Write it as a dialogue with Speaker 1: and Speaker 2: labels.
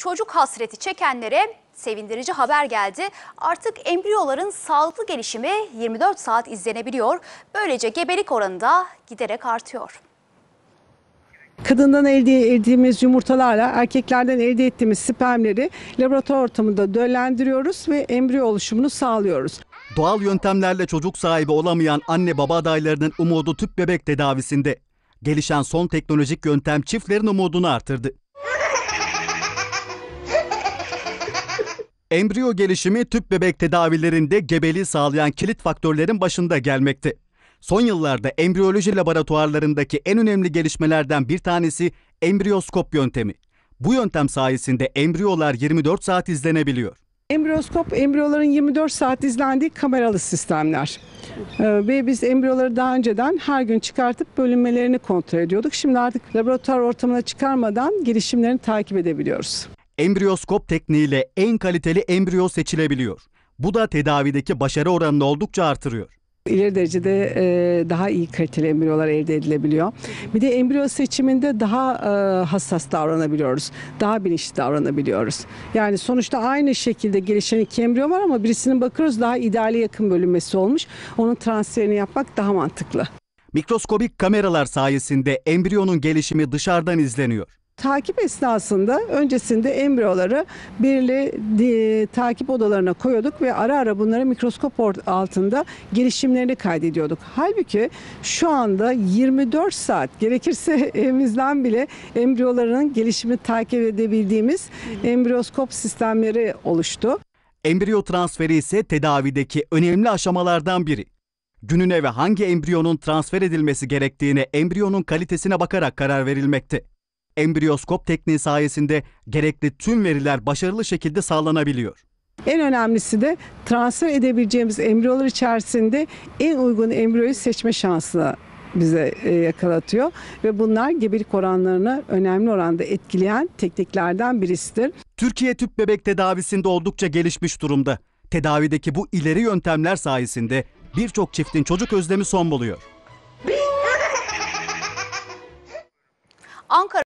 Speaker 1: çocuk hasreti çekenlere sevindirici haber geldi. Artık embriyoların sağlıklı gelişimi 24 saat izlenebiliyor. Böylece gebelik oranı da giderek
Speaker 2: artıyor. Kadından elde ettiğimiz yumurtalarla erkeklerden elde ettiğimiz spermleri laboratuvar ortamında döllendiriyoruz ve embriyo oluşumunu sağlıyoruz.
Speaker 1: Doğal yöntemlerle çocuk sahibi olamayan anne baba adaylarının umudu tüp bebek tedavisinde. Gelişen son teknolojik yöntem çiftlerin umudunu artırdı. Embriyo gelişimi tüp bebek tedavilerinde gebeliği sağlayan kilit faktörlerin başında gelmekte. Son yıllarda embriyoloji laboratuvarlarındaki en önemli gelişmelerden bir tanesi embriyoskop yöntemi. Bu yöntem sayesinde embriyolar 24 saat izlenebiliyor.
Speaker 2: Embriyoskop embriyoların 24 saat izlendiği kameralı sistemler. Ee, ve biz embriyoları daha önceden her gün çıkartıp bölünmelerini kontrol ediyorduk. Şimdi artık laboratuvar ortamına çıkarmadan gelişimlerini takip edebiliyoruz
Speaker 1: embriyoskop tekniğiyle en kaliteli embriyo seçilebiliyor. Bu da tedavideki başarı oranını oldukça artırıyor
Speaker 2: ileri derecede e, daha iyi kaliteli embriyolar elde edilebiliyor. Bir de embriyo seçiminde daha e, hassas davranabiliyoruz. Daha bilinçli davranabiliyoruz. Yani sonuçta aynı şekilde gelişen iki embriyo var ama birisinin bakıyoruz daha ideale yakın bölünmesi olmuş. Onun transferini yapmak daha mantıklı.
Speaker 1: Mikroskobik kameralar sayesinde embriyonun gelişimi dışarıdan izleniyor.
Speaker 2: Takip esnasında öncesinde embriyoları belirli takip odalarına koyuyorduk ve ara ara bunları mikroskop altında gelişimlerini kaydediyorduk. Halbuki şu anda 24 saat gerekirse evimizden bile embriyoların gelişimi takip edebildiğimiz embriyoskop sistemleri oluştu.
Speaker 1: Embriyo transferi ise tedavideki önemli aşamalardan biri. Gününe ve hangi embriyonun transfer edilmesi gerektiğine embriyonun kalitesine bakarak karar verilmekte embriyoskop tekniği sayesinde gerekli tüm veriler başarılı şekilde sağlanabiliyor.
Speaker 2: En önemlisi de transfer edebileceğimiz embriyolar içerisinde en uygun embriyoyu seçme şansı bize e, yakalatıyor ve bunlar gebelik oranlarını önemli oranda etkileyen tekniklerden birisidir.
Speaker 1: Türkiye tüp bebek tedavisinde oldukça gelişmiş durumda. Tedavideki bu ileri yöntemler sayesinde birçok çiftin çocuk özlemi son buluyor. Ankara